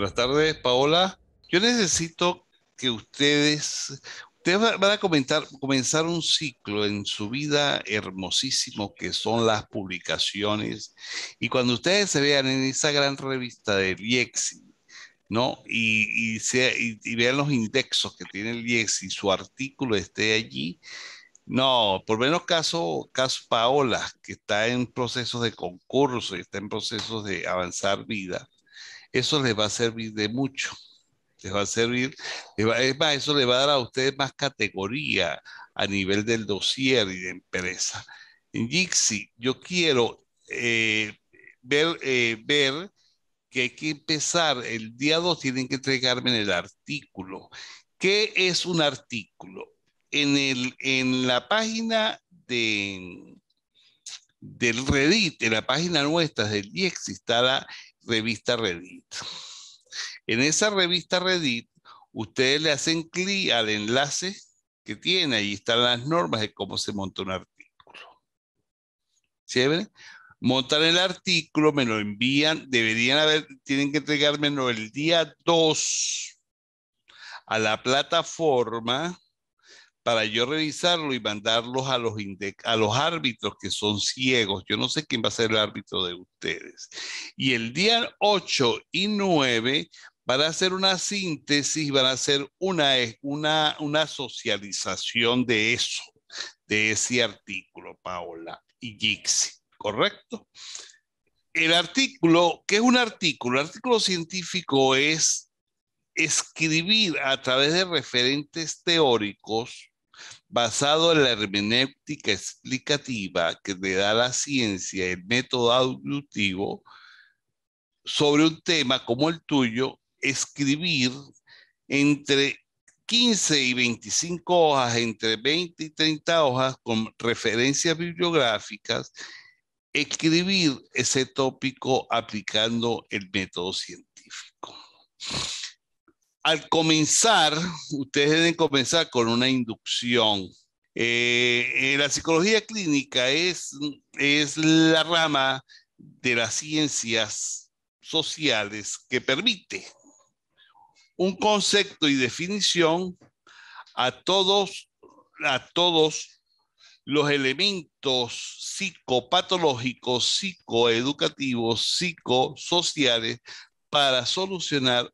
Buenas tardes, Paola. Yo necesito que ustedes, ustedes van a comentar, comenzar un ciclo en su vida hermosísimo que son las publicaciones. Y cuando ustedes se vean en esa gran revista de IEXI, ¿no? Y, vean los indexos que tiene el su artículo esté allí. No, por menos caso, caso Paola, que está en procesos de concurso y está en procesos de avanzar vida, eso les va a servir de mucho. Les va a servir, es más, eso le va a dar a ustedes más categoría a nivel del dossier y de empresa. En Jixi, yo quiero eh, ver, eh, ver que hay que empezar, el día 2 tienen que entregarme el artículo. ¿Qué es un artículo? En, el, en la página de, del Reddit, en la página nuestra del Jixi, está la, revista Reddit. En esa revista Reddit, ustedes le hacen clic al enlace que tiene, ahí están las normas de cómo se monta un artículo. ven? Montan el artículo, me lo envían, deberían haber, tienen que entregármelo el día 2 a la plataforma para yo revisarlo y mandarlos a los, árbitros que son ciegos. Yo no sé quién va a ser el árbitro de ustedes. Y el día 8 y 9 van a hacer una síntesis, van a hacer una, una, una socialización de eso, de ese artículo, Paola y Gixi, ¿correcto? El artículo, ¿qué es un artículo? El artículo científico es escribir a través de referentes teóricos basado en la hermenéutica explicativa que le da la ciencia el método auditivo sobre un tema como el tuyo, escribir entre 15 y 25 hojas, entre 20 y 30 hojas con referencias bibliográficas, escribir ese tópico aplicando el método científico. Al comenzar, ustedes deben comenzar con una inducción. Eh, eh, la psicología clínica es, es la rama de las ciencias sociales que permite un concepto y definición a todos, a todos los elementos psicopatológicos, psicoeducativos, psicosociales para solucionar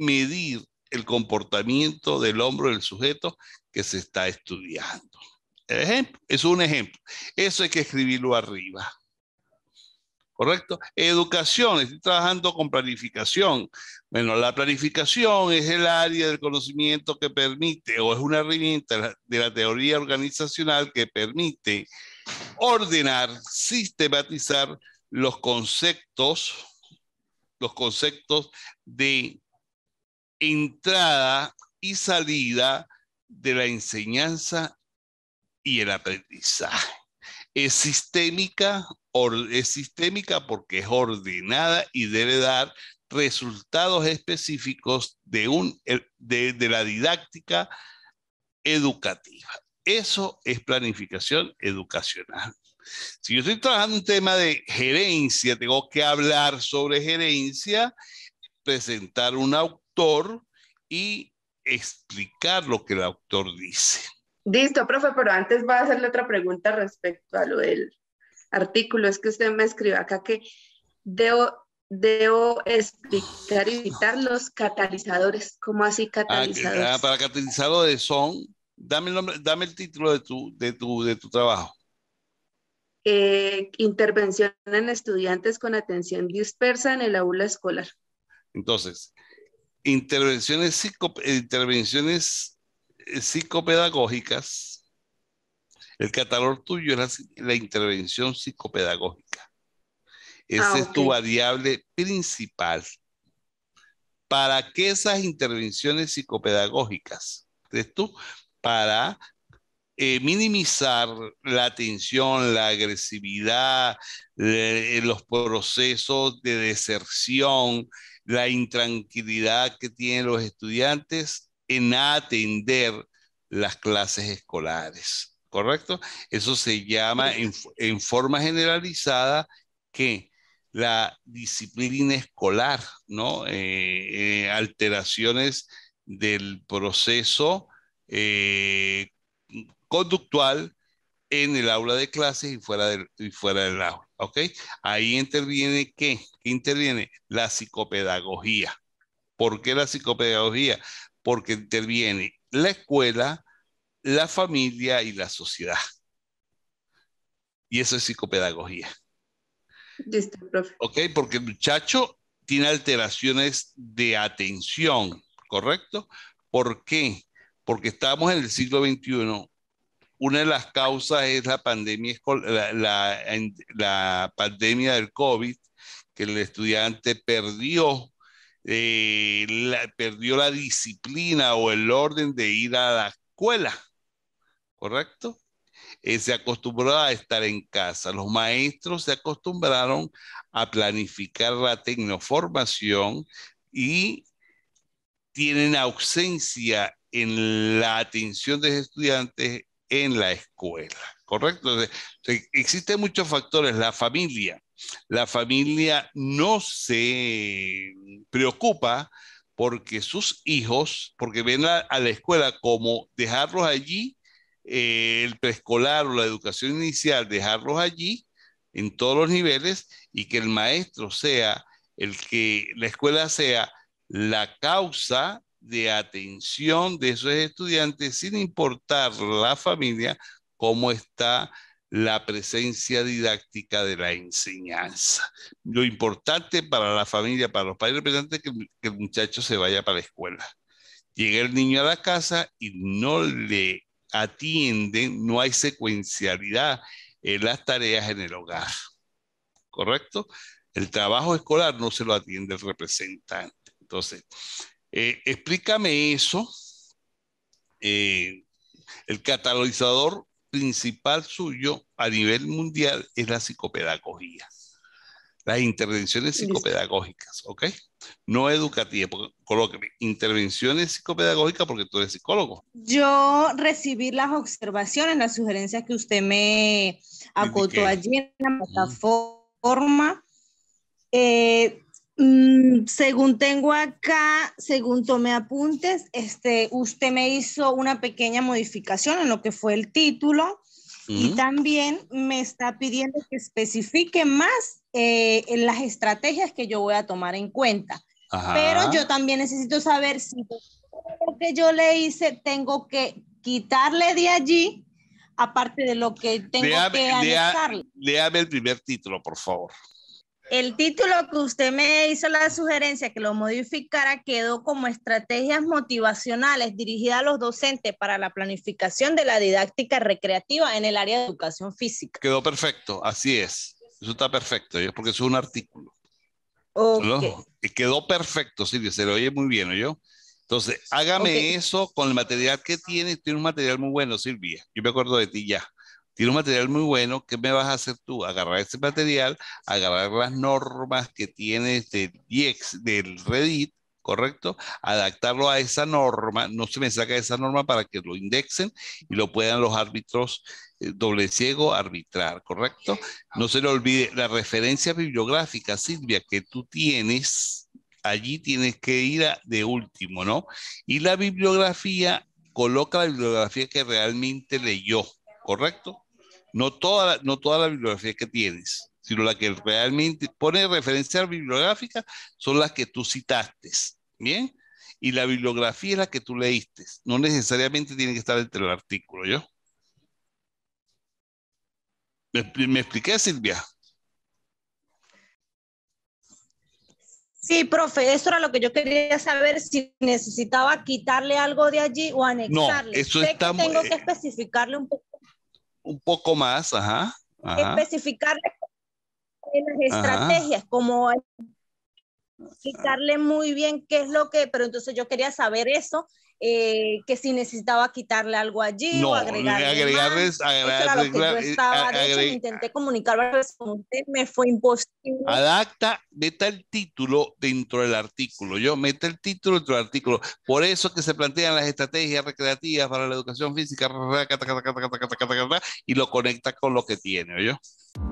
medir el comportamiento del hombro del sujeto que se está estudiando. Ejemplo, es un ejemplo. Eso hay que escribirlo arriba. ¿Correcto? Educación, estoy trabajando con planificación. Bueno, la planificación es el área del conocimiento que permite, o es una herramienta de la teoría organizacional que permite ordenar, sistematizar los conceptos, los conceptos de entrada y salida de la enseñanza y el aprendizaje. Es sistémica, es sistémica porque es ordenada y debe dar resultados específicos de, un, de, la didáctica educativa. Eso es planificación educacional. Si yo estoy trabajando un tema de gerencia, tengo que hablar sobre gerencia, presentar una y explicar lo que el autor dice. Listo, profe, pero antes voy a hacerle otra pregunta respecto a lo del artículo. Es que usted me escribe acá que debo, explicar y evitar los catalizadores. ¿Cómo así ah, ah, catalizadores? Ah, para de son, dame el, nombre, dame el título de tu, de tu, trabajo. Eh, intervención en estudiantes con atención dispersa en el aula escolar. Entonces, intervenciones, psico, intervenciones eh, psicopedagógicas. El catálogo tuyo es la, intervención psicopedagógica. Esa ah, es tu variable principal. ¿Para qué esas intervenciones psicopedagógicas? tú? Para eh, minimizar la tensión, la agresividad, los procesos de deserción, la intranquilidad que tienen los estudiantes en atender las clases escolares, ¿correcto? Eso se llama en, forma generalizada que la disciplina escolar, ¿no? Eh, eh, alteraciones del proceso eh, conductual en el aula de clases y fuera y fuera del aula. ¿Ok? Ahí interviene qué? ¿Qué interviene? La psicopedagogía. ¿Por qué la psicopedagogía? Porque interviene la escuela, la familia y la sociedad. Y eso es psicopedagogía. Ok, porque el muchacho tiene alteraciones de atención, ¿correcto? ¿Por qué? Porque estamos en el siglo XXI una de las causas es la pandemia, la, pandemia del COVID, que el estudiante eh, perdió, la, disciplina o el orden de ir a la escuela, ¿correcto? Eh, se acostumbró a estar en casa. Los maestros se acostumbraron a planificar la tecnoformación y tienen ausencia en la atención de los estudiantes en la escuela, ¿correcto? existen muchos factores, la familia. La familia no se preocupa porque sus hijos, porque ven a, la escuela como dejarlos allí, eh, el preescolar o la educación inicial, dejarlos allí en todos los niveles y que el maestro sea el que la escuela sea la causa de atención de esos estudiantes, sin importar la familia, cómo está la presencia didáctica de la enseñanza. Lo importante para la familia, para los padres representantes, es que, el muchacho se vaya para la escuela. Llega el niño a la casa y no le atienden, no hay secuencialidad en las tareas en el hogar. ¿Correcto? El trabajo escolar no se lo atiende el representante. Entonces, eh, explícame eso. Eh, el catalizador principal suyo a nivel mundial es la psicopedagogía. Las intervenciones psicopedagógicas, ¿ok? No educativas, colóqueme, intervenciones psicopedagógicas porque tú eres psicólogo. Yo recibí las observaciones, las sugerencias que usted me acotó allí en la plataforma. Eh, Mm, según tengo acá, según tome apuntes, este, usted me hizo una pequeña modificación en lo que fue el título y también me está pidiendo que especifique más eh, en las estrategias que yo voy a tomar en cuenta. Pero yo también necesito saber si lo que yo le hice tengo que quitarle de allí, aparte de lo que tengo que anexarle. Léame el primer título, por favor. El título que usted me hizo la sugerencia que lo modificara quedó como estrategias motivacionales dirigidas a los docentes para la planificación de la didáctica recreativa en el área de educación física. Quedó perfecto, así es. Eso está perfecto, ¿eh? porque es un artículo. Quedó perfecto, Silvia, se lo oye muy bien, yo. Entonces, hágame eso con el material que tiene, Tiene un material muy bueno, Silvia. Yo me acuerdo de ti ya tiene un material muy bueno, ¿qué me vas a hacer tú? Agarrar ese material, agarrar las normas que tienes este del del Reddit, ¿correcto? Adaptarlo a esa norma, no se me saca esa norma para que lo indexen y lo puedan los árbitros eh, doble ciego arbitrar, ¿correcto? No se le olvide la referencia bibliográfica, Silvia, que tú tienes, allí tienes que ir a, de último, ¿no? Y la bibliografía, coloca la bibliografía que realmente leyó, ¿correcto? No toda, la, no toda la bibliografía que tienes, sino la que realmente pone referencia bibliográfica son las que tú citaste. Bien. Y la bibliografía es la que tú leíste. No necesariamente tiene que estar entre el artículo, ¿yo? ¿Me, expliqué, Silvia? Sí, profe, eso era lo que yo quería saber, si necesitaba quitarle algo de allí o anexarle. No, eso está... tengo eh, que especificarle un poco un poco más, ajá. Especificar las estrategias, como quitarle muy bien qué es lo que, pero entonces yo quería saber eso, eh, que si necesitaba quitarle algo allí o agregarle, agregarles, lo que yo eh, estaba, de hecho, intenté comunicar me fue imposible. Adapta, meta el título dentro del artículo, yo meta el título dentro del artículo, por eso que se plantean las estrategias recreativas para la educación física, y lo conecta con lo que tiene, yo.